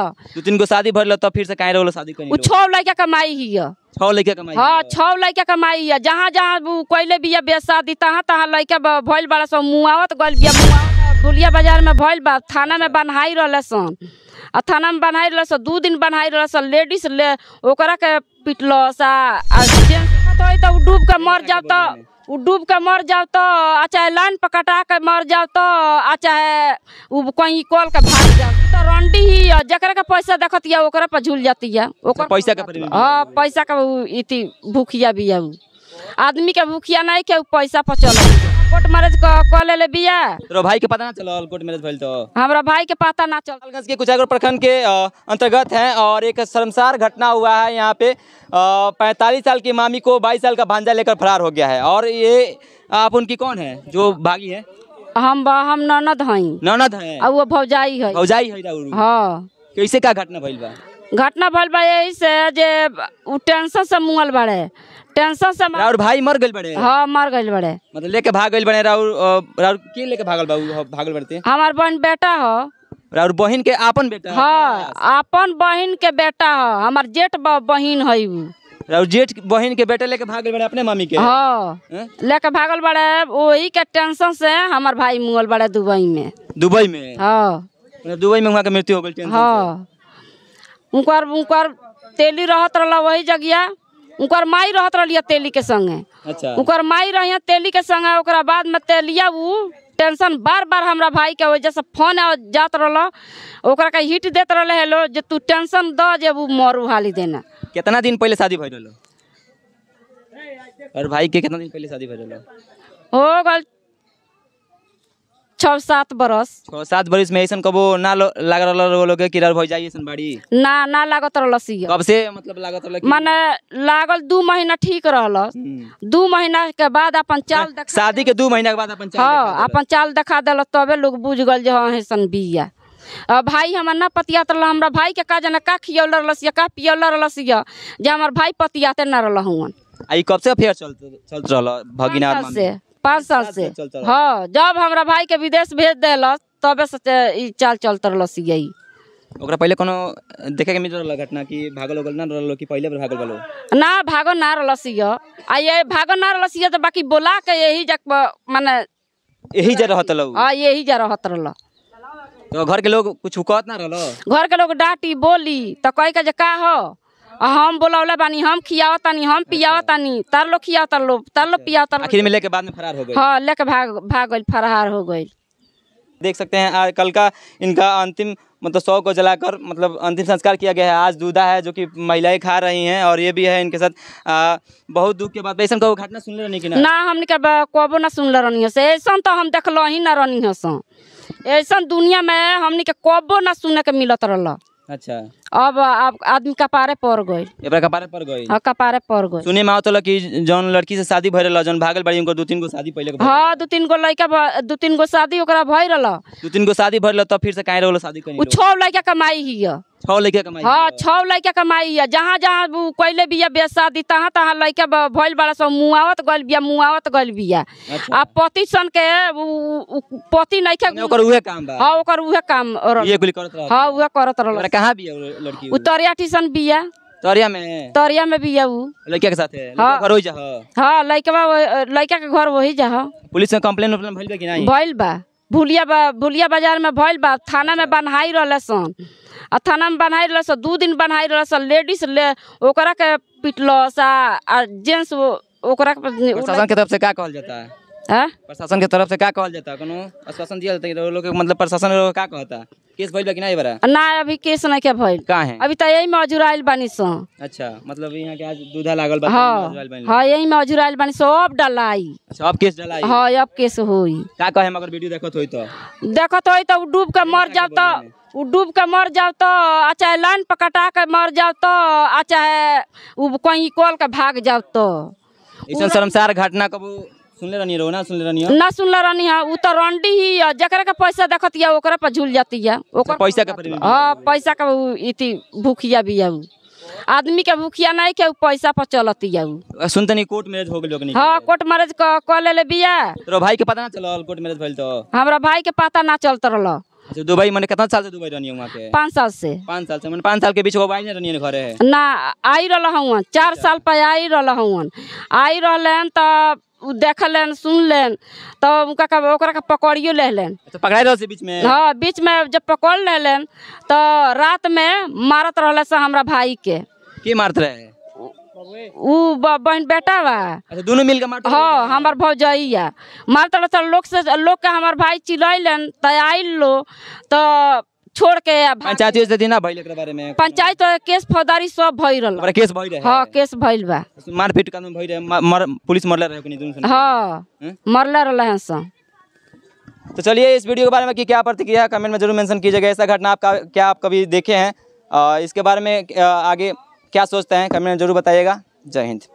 दू तीन गो शादी भरल तब फिर से काहे रहो शादी करी छह लड़का कमाई ही छह लड़का कमाई हाँ छह लड़का कमाई है जहाँ जहाँ कोयले बिया बे शादी तहाँ तहाँ लड़का भइल बड़ा सो मुआवत गल बिया दुलिया बाजार में भइल बा थाना में बन्हाई रहल सन आ थाना में बन्हाई रहल दू दिन बन्हाई रहल लेडीज ओकरा के पिटलस आ जेंट्स तो तो डूब के मर जाओ तो डूब के मर जाओ तो चाहे लाइन पर कटा के मर जाओ तो चाहे कहीं कॉल के भाग जाओ तो रंडी ही जकर के पैसा देखती है पर झूल जाती है अच्छा, पैसा हाँ पैसा का भूखिया भी है आदमी के भूखिया नहीं के पैसा पर चल कोर्ट मैरिज कॉल ले बिया तो भाई के पता ना चल कोर्ट मैरिज भइल तो हमरा भाई के पता ना चल गोपालगंज के कुचागर प्रखंड के अंतर्गत है और एक शर्मसार घटना हुआ है यहाँ पे पैंतालीस साल की मामी को बाईस साल का भांजा लेकर फरार हो गया है और ये आप उनकी कौन है जो भागी है हम हम ननद हई ननद है और वो भौजाई है भौजाई है हां कैसे का घटना भइल बा घटना भइल बा यही से जे टेंशन से मुंगल बाड़े टेंशन से मर भाई मर गए बड़े हाँ मर गए बड़े मतलब लेके भाग गए बड़े राहुल राहुल के लेके भागल बाबू भागल बड़े हमारे बहन बेटा हो राउर बहन के आपन बेटा हाँ आपन बहन के बेटा हो हमारे जेठ बहन है उ राउर जेठ बहन के बेटे लेके भागल बड़े अपने मामी के हाँ लेके भागल बड़े वही के टेंशन से हमारे भाई मुगल बड़े दुबई में दुबई में हाँ मतलब दुबई में वहाँ का मृत्यु हो गई हाँ हां उनकर उनकर तेली रहत रहला वही जगिया उनकर माई रहत रहिए तेली के संगे अच्छा उनकर माई रहिए तेली के संगे ओकरा बाद में तेलिया उ टेंशन बार बार हमरा भाई के वजह से फोन जात रहा ओकरा के हिट देत रहे हेलो जे तू टेंशन द जे उ मरू हाली देना कितना दिन पहले शादी भइल और भाई के कितना दिन पहले शादी भइल हो गल छः सात बरस छः सात बरस में ऐसा कबो ना लग रहा लोग किरर भई जाई ऐसा बाड़ी ना ना लागत रहलस ये कब से मतलब लागत रहल माने लागल दू महीना ठीक रहलस हम्म। दू महीना के बाद अपन चाल शादी के दू महीना के बाद अपन हाँ अपन चाल दिखा देल तबे लोग बुझ गल जो हाँ ऐसा बिया भाई हमारे ना पतिया तो हमारा भाई के का जाना का खियौल रहलस का पियौल रहलस जे हमारे भाई पतियाते ना रहा हुआ आई कब से फिर चल चल रहा भगिनार से पाँच साल से हाँ जब हमारा भाई के विदेश भेज दिल तब से चाल चलत रहलस यही ओकरा पहले कोनो देखे के मिल घटना कि भागल उगल ना रहल कि पहले भागल गलो ना भागो ना रहलस य आ ये भागो ना रहलस य तो बाकी बोला के यही जक माने यही जा रहत रहल हां यही जा रहत रहल तो घर के लोग कुछ कहत ना रहल घर के लोग डांटी बोली तो कह के जे का हो हम बोलावला बानी हम खियाव तानी हम पियाव तानी तार लो खियाव तार लो तार लो पियाव तार आखिर में लेके बाद में फरार हो गई हाँ लेके भाग भाग गई फरार हो गई देख सकते हैं आज कल का इनका अंतिम मतलब शव को जलाकर मतलब अंतिम संस्कार किया गया है आज दूधा है जो कि महिलाएं खा रही हैं और ये भी है इनके साथ आ, बहुत दुख के बाद ऐसा का घटना सुन रही कि ना ना हमने कब कोबो ना सुन रही से ऐसा तो हम देख लो ही ना रही ऐसा दुनिया में हमने के कोबो ना सुने के मिलत रहा अच्छा अब अब आदमी कपारे पर गई कपारे पर गई हाँ कपारे पर गई सुनिए माओ तो कि जौन लड़की से शादी भर जौन भागल बड़ी दो तीन गो शादी पहले हाँ दो तीन गो लड़का दो तीन गो शादी भर भइल दो तीन गो शादी भइल त फिर से कहीं रहो शादी छो लड़का कमाई ही छौ लड़का कमाई हाँ, छौ लड़का कमाई है जहाँ जहाँ कैले बिया बे शादी तहाँ तहाँ लड़का भइल बड़ा सब मुआवत गल बिया मुआवत गल बिया अच्छा। आ पति सन के पति नहीं के काम हाँ ओकर काम ये गुली करत रहा हाँ उहे करत रहल कहाँ लड़की उतरिया ट्यूशन बिया तोरिया में तोरिया में बिया है वो लड़किया के साथ है हाँ घर वही जा हां लड़कावा लड़का के घर वही जा हाँ, पुलिस से कंप्लेन उम्प्लेन भइल बा कि नहीं भइल बा भुलिया बा भुलिया बाजार में भइल बा थाना में अच्छा। बनहाई रहले सन आ थाना में बनहाई रहले सन दू दिन बनहाई रहले सन लेडीज ले ओकरा के पिटलो सा आ जेंट्स ओकरा प्रशासन के तरफ से का कहल जाता है हाँ? प्रशासन के तरफ से क्या कहल जाता है कोनो आश्वासन दिया जाता है लोग मतलब प्रशासन लोग का कहता है केस भइल बा कि नाही बरा ना अभी केस नहीं क्या भइल का है अभी त तो यही में अजुराइल बानी सो अच्छा मतलब यहां के आज दूधा लागल बा हां अजुराइल बानी हां यही में अजुराइल बानी सो अब डलाई अच्छा अब केस डलाई हां अब केस होई का कहे मगर वीडियो देखत होई त तो? देखत होई त तो उ डूब के मर जाओ त उ डूब के मर जाओ त अच्छा लाइन पर कटा के मर जाओ तो आ उ कहीं कॉल के भाग जाओ इसन शर्मसार घटना कबू सुनले रहनी हो ना सुनले रहनी हो हाँ, है वो तो रंडी ही है जकरे का पैसा देखती है ओकरा पर झूल जाती है अच्छा, ओकर पैसा का हां पैसा का इति भूखिया भी है वो आदमी के भूखिया नहीं के पैसा पर चलती है सुनते नहीं कोर्ट मैरिज हो गई हाँ कोर्ट मैरिज कह ले बिया तोरा भाई के पता ना चलल कोर्ट मैरिज भइल तो हमरा भाई के पता ना चलत रहल अच्छा दुबई मैंने कितना साल से दुबई रहनी वहाँ के पाँच साल से पाँच साल से मैंने पाँच साल के बीच आई नहीं रहनी है घर ना आई रहा हूँ चार साल पे आई रहा हूँ आई रहन तो देखल सुनल तब उनका का पकड़ियो लेलन तो अच्छा, पकड़ाई रहल बीच में हां बीच में जब पकड़ लेलन तो रात में मारत रहल से हमरा भाई के की मारत रहे बहन बेटा बा अच्छा दोनों मिल के मारत हां भौजाइया मारत रहल लोग से लोग के हमार भाई चिलैलन तो आइल लो तो छोड़ के पंचायत योजना बारे में पंचायत केस फौजदारी सब भइल केस भइल केस भइल बा मारपीट कानून भइल रहे पुलिस मरले रहे कोनी दुनु हां सब तो चलिए इस वीडियो के बारे में कि क्या प्रतिक्रिया कमेंट में जरूर मेंशन कीजिएगा ऐसा घटना आपका क्या आप कभी देखे हैं इसके बारे में आगे क्या सोचते हैं कमेंट में जरूर बताइएगा जय हिंद